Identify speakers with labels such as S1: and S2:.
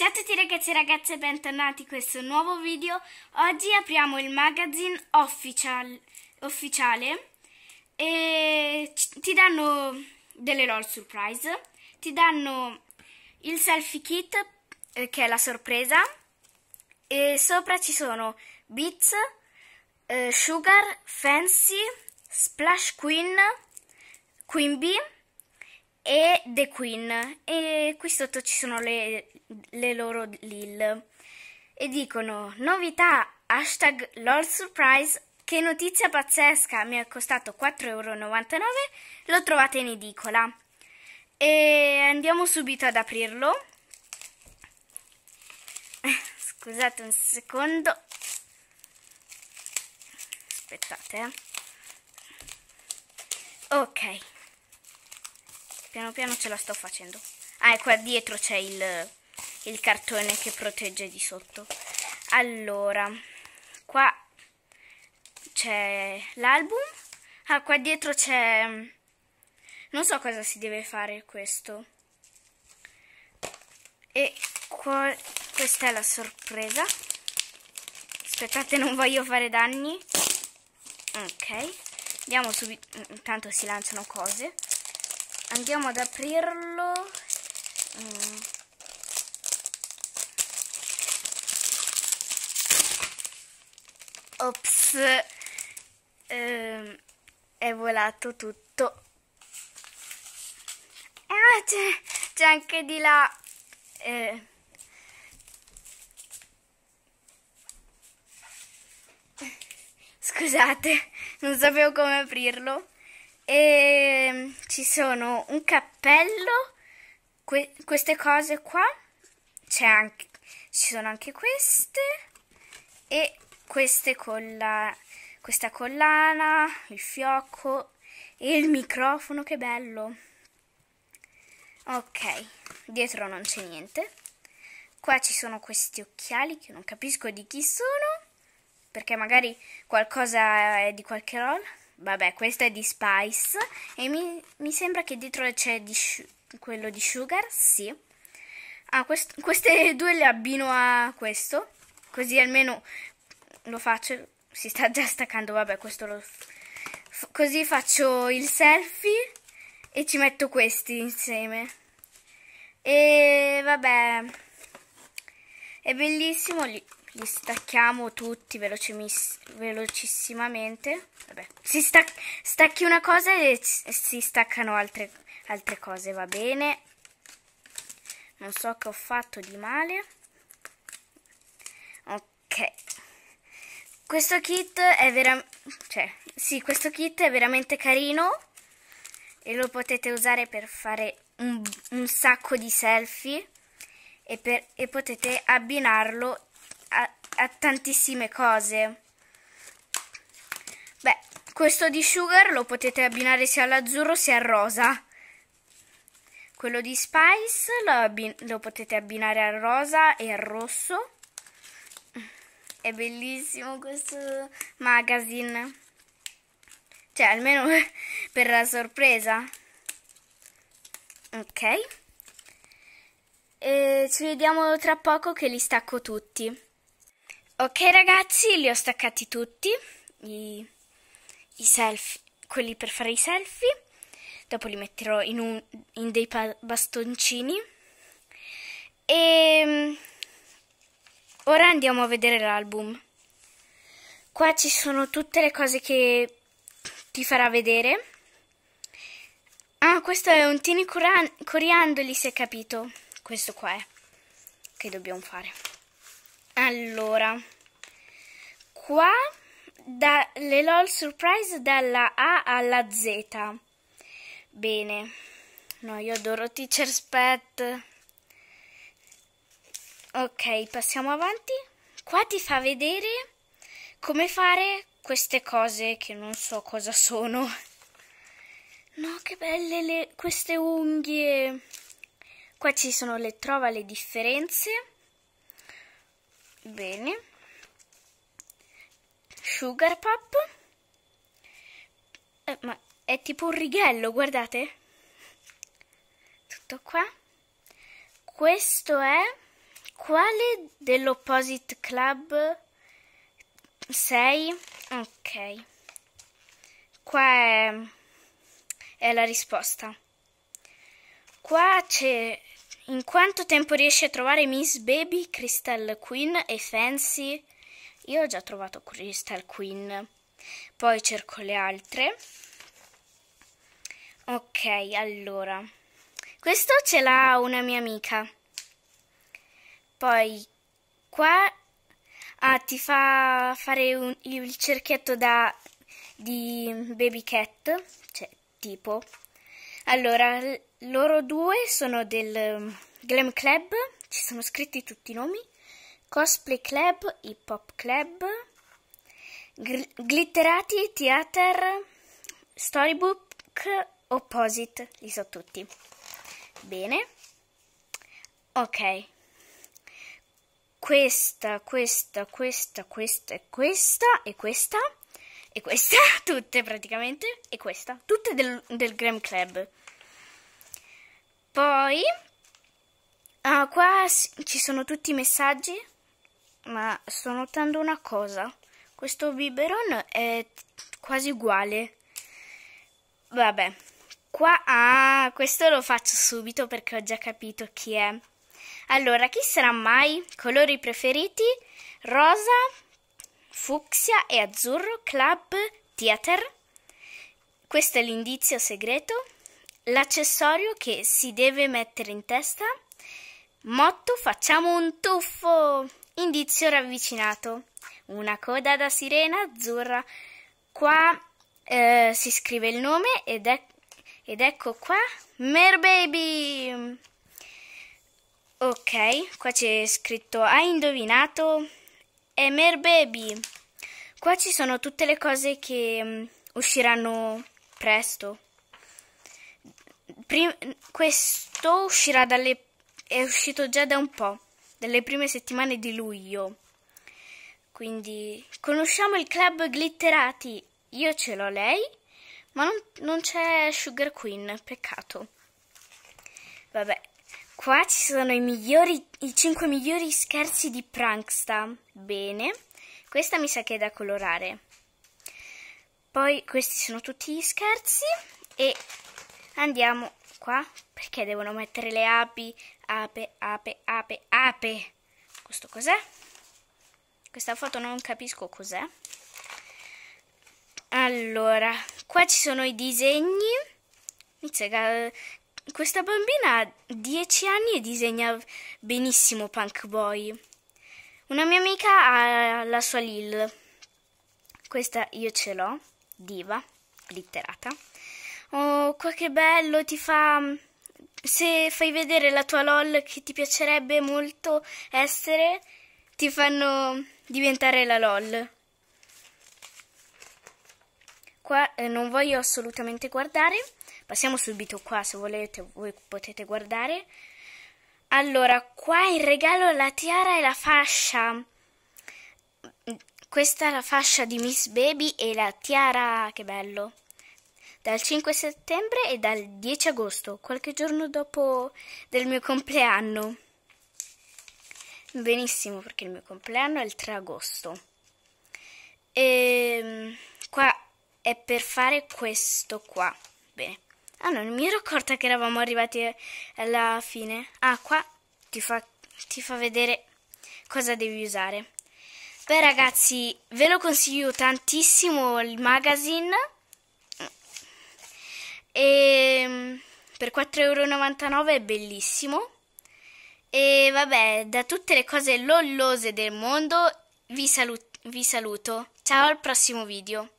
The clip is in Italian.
S1: Ciao a tutti ragazzi e ragazze, bentornati in questo nuovo video. Oggi apriamo il magazine official, ufficiale e ti danno delle LOL surprise, ti danno il selfie kit eh, che è la sorpresa e sopra ci sono Beats, eh, Sugar, Fancy, Splash Queen, Queen Bee e The Queen e qui sotto ci sono le, le loro lil e dicono novità hashtag Lord Surprise che notizia pazzesca mi è costato 4,99€ lo trovate in edicola e andiamo subito ad aprirlo scusate un secondo aspettate eh. ok Piano piano ce la sto facendo. Ah, e qua dietro c'è il, il cartone che protegge di sotto. Allora, qua c'è l'album. Ah, qua dietro c'è... Non so cosa si deve fare questo. E qua... questa è la sorpresa. Aspettate, non voglio fare danni. Ok. Andiamo subito... Intanto si lanciano cose andiamo ad aprirlo mm. ops ehm, è volato tutto ah, c'è, anche di là eh. scusate non sapevo come aprirlo e mm, ci sono un cappello, que queste cose qua, anche, ci sono anche queste e queste con la, questa collana, il fiocco e il microfono, che bello! Ok, dietro non c'è niente. Qua ci sono questi occhiali che non capisco di chi sono, perché magari qualcosa è di qualche roll. Vabbè, questa è di Spice. E mi, mi sembra che dietro c'è di quello di Sugar, sì. Ah, quest queste due le abbino a questo. Così almeno lo faccio. Si sta già staccando, vabbè, questo lo... così faccio il selfie e ci metto questi insieme. E vabbè, è bellissimo lì li stacchiamo tutti velocissimamente. Vabbè, si stac stacchi una cosa e si staccano altre, altre cose, va bene. Non so che ho fatto di male. Ok. Questo kit è veramente... Cioè, sì, questo kit è veramente carino. E lo potete usare per fare un, un sacco di selfie. E, per, e potete abbinarlo a tantissime cose. Beh, questo di Sugar lo potete abbinare sia all'azzurro sia al rosa. Quello di Spice lo, lo potete abbinare al rosa e al rosso. È bellissimo questo magazine. Cioè, almeno per la sorpresa. Ok. E ci vediamo tra poco che li stacco tutti. Ok ragazzi, li ho staccati tutti, i, i selfie, quelli per fare i selfie, dopo li metterò in, un, in dei bastoncini e ehm, ora andiamo a vedere l'album. Qua ci sono tutte le cose che ti farà vedere. Ah, questo è un tini coriandoli se capito, questo qua è, che dobbiamo fare. Allora, qua le LOL surprise dalla A alla Z. Bene. No, io adoro Teacher Pet. Ok, passiamo avanti. Qua ti fa vedere come fare queste cose che non so cosa sono. No, che belle le, queste unghie. Qua ci sono le trova, le differenze bene sugar pop eh, ma è tipo un righello guardate tutto qua questo è quale dell'opposite club 6 ok qua è, è la risposta qua c'è in quanto tempo riesci a trovare Miss Baby, Crystal Queen e Fancy? Io ho già trovato Crystal Queen. Poi cerco le altre. Ok, allora. Questo ce l'ha una mia amica. Poi qua ah, ti fa fare un, il cerchietto da, di Baby Cat, cioè tipo. Allora, loro due sono del um, Glam Club, ci sono scritti tutti i nomi, Cosplay Club, Hip Hop Club, Gl Glitterati, Theater, Storybook, Opposite, li so tutti. Bene. Ok. Questa, questa, questa, questa e questa e questa e questa, tutte praticamente, e questa, tutte del, del Graham Club. Poi, ah, qua ci sono tutti i messaggi, ma sto notando una cosa. Questo biberon è quasi uguale. Vabbè, qua... Ah, questo lo faccio subito perché ho già capito chi è. Allora, chi sarà mai? Colori preferiti? Rosa, fucsia e azzurro, club, theater. Questo è l'indizio segreto. L'accessorio che si deve mettere in testa? Motto facciamo un tuffo! Indizio ravvicinato. Una coda da sirena azzurra. Qua eh, si scrive il nome ed, è, ed ecco qua Merbaby! Ok, qua c'è scritto hai indovinato? È Merbaby. Qua ci sono tutte le cose che um, usciranno presto. Prim questo uscirà dalle... è uscito già da un po', dalle prime settimane di luglio. Quindi conosciamo il club Glitterati. Io ce l'ho lei, ma non, non c'è Sugar Queen, peccato. Vabbè, qua ci sono i, migliori, i 5 migliori scherzi di Pranksta. Bene, questa mi sa che è da colorare. Poi questi sono tutti gli scherzi e andiamo qua perché devono mettere le api, ape, ape, ape, ape. Questo cos'è? Questa foto non capisco cos'è. Allora, qua ci sono i disegni. Eh, questa bambina ha 10 anni e disegna benissimo Punk Boy. Una mia amica ha la sua Lil. Questa io ce l'ho, diva, glitterata. Oh, qua che bello, ti fa... Se fai vedere la tua LOL che ti piacerebbe molto essere, ti fanno diventare la LOL. Qua eh, non voglio assolutamente guardare, passiamo subito qua, se volete voi potete guardare. Allora, qua il regalo, la tiara e la fascia. Questa è la fascia di Miss Baby e la tiara, che bello dal 5 settembre e dal 10 agosto, qualche giorno dopo del mio compleanno. Benissimo, perché il mio compleanno è il 3 agosto. E ehm, qua è per fare questo qua. Bene. Ah non mi ero accorta che eravamo arrivati alla fine. Ah, qua ti fa, ti fa vedere cosa devi usare. Beh ragazzi, ve lo consiglio tantissimo il magazine Ehm, e per 4,99 euro è bellissimo. E vabbè, da tutte le cose lollose del mondo vi, salu vi saluto. Ciao al prossimo video.